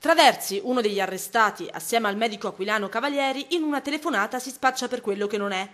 Traversi, uno degli arrestati, assieme al medico aquilano Cavalieri, in una telefonata si spaccia per quello che non è.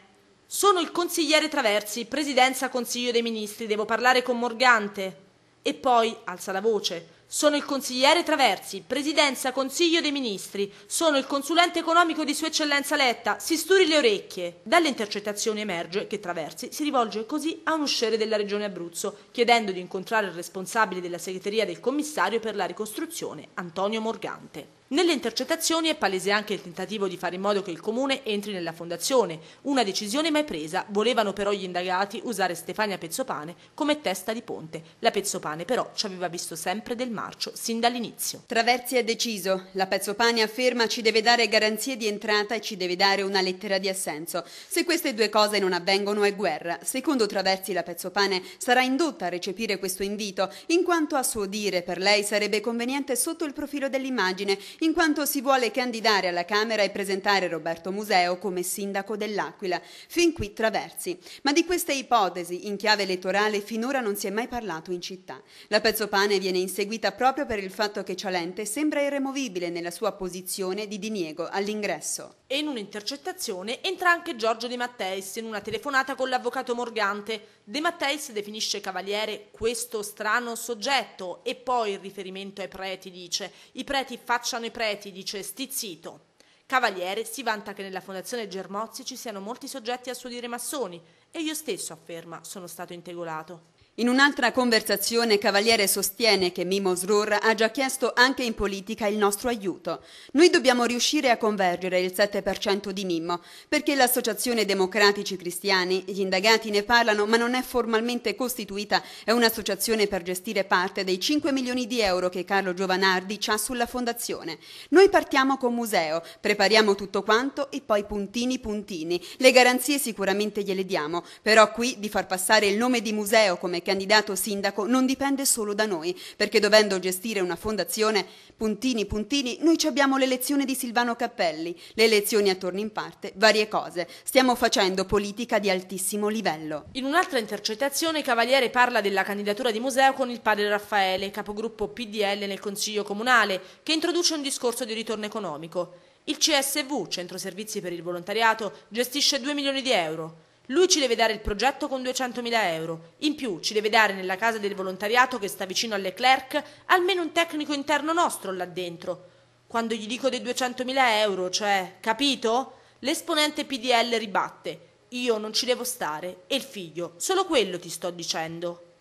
Sono il consigliere Traversi, presidenza Consiglio dei Ministri, devo parlare con Morgante. E poi alza la voce. Sono il consigliere Traversi, presidenza Consiglio dei Ministri. Sono il consulente economico di Sua Eccellenza Letta. Si sturi le orecchie. Dalle intercettazioni emerge che Traversi si rivolge così a un usciere della regione Abruzzo, chiedendo di incontrare il responsabile della segreteria del commissario per la ricostruzione, Antonio Morgante. Nelle intercettazioni è palese anche il tentativo di fare in modo che il comune entri nella fondazione, una decisione mai presa, volevano però gli indagati usare Stefania Pezzopane come testa di ponte. La Pezzopane però ci aveva visto sempre del male marcio sin dall'inizio. Traversi è deciso, la Pezzopania afferma ci deve dare garanzie di entrata e ci deve dare una lettera di assenso. Se queste due cose non avvengono è guerra. Secondo Traversi la Pezzopane sarà indotta a recepire questo invito, in quanto a suo dire per lei sarebbe conveniente sotto il profilo dell'immagine, in quanto si vuole candidare alla Camera e presentare Roberto Museo come sindaco dell'Aquila. Fin qui Traversi. Ma di queste ipotesi in chiave elettorale finora non si è mai parlato in città. La Pezzopane viene inseguita proprio per il fatto che Cialente sembra irremovibile nella sua posizione di diniego all'ingresso. E in un'intercettazione entra anche Giorgio De Matteis in una telefonata con l'avvocato Morgante. De Matteis definisce cavaliere questo strano soggetto e poi il riferimento ai preti dice i preti facciano i preti, dice stizzito. Cavaliere si vanta che nella fondazione Germozzi ci siano molti soggetti a suo dire massoni e io stesso, afferma, sono stato integolato. In un'altra conversazione Cavaliere sostiene che Mimo Srur ha già chiesto anche in politica il nostro aiuto. Noi dobbiamo riuscire a convergere il 7% di Mimmo, perché l'Associazione Democratici Cristiani, gli indagati ne parlano ma non è formalmente costituita, è un'associazione per gestire parte dei 5 milioni di euro che Carlo Giovanardi ha sulla fondazione. Noi partiamo con museo, prepariamo tutto quanto e poi puntini puntini. Le garanzie sicuramente gliele diamo, però qui di far passare il nome di museo come candidato sindaco non dipende solo da noi, perché dovendo gestire una fondazione, puntini puntini, noi ci abbiamo l'elezione di Silvano Cappelli, le elezioni attorno in parte, varie cose. Stiamo facendo politica di altissimo livello. In un'altra intercettazione Cavaliere parla della candidatura di museo con il padre Raffaele, capogruppo PDL nel Consiglio Comunale, che introduce un discorso di ritorno economico. Il CSV, Centro Servizi per il Volontariato, gestisce 2 milioni di euro. Lui ci deve dare il progetto con 200.000 euro. In più ci deve dare nella casa del volontariato che sta vicino alle clerk almeno un tecnico interno nostro là dentro. Quando gli dico dei 200.000 euro, cioè, capito? L'esponente PDL ribatte. Io non ci devo stare. E il figlio, solo quello ti sto dicendo.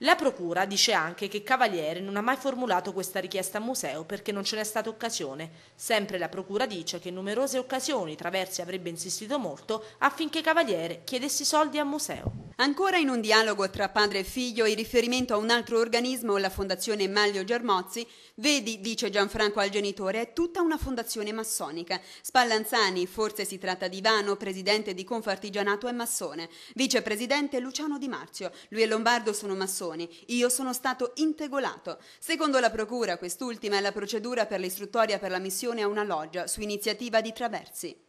La Procura dice anche che Cavaliere non ha mai formulato questa richiesta a museo perché non ce n'è stata occasione. Sempre la Procura dice che in numerose occasioni Traversi avrebbe insistito molto affinché Cavaliere chiedesse soldi al museo. Ancora in un dialogo tra padre e figlio in riferimento a un altro organismo, la Fondazione Maglio Germozzi, vedi, dice Gianfranco al genitore, è tutta una fondazione massonica. Spallanzani, forse si tratta di Ivano, presidente di Confartigianato e massone. Vicepresidente Luciano Di Marzio. Lui e Lombardo sono massoni persone. Io sono stato integolato. Secondo la Procura, quest'ultima è la procedura per l'istruttoria per la missione a una loggia su iniziativa di Traversi.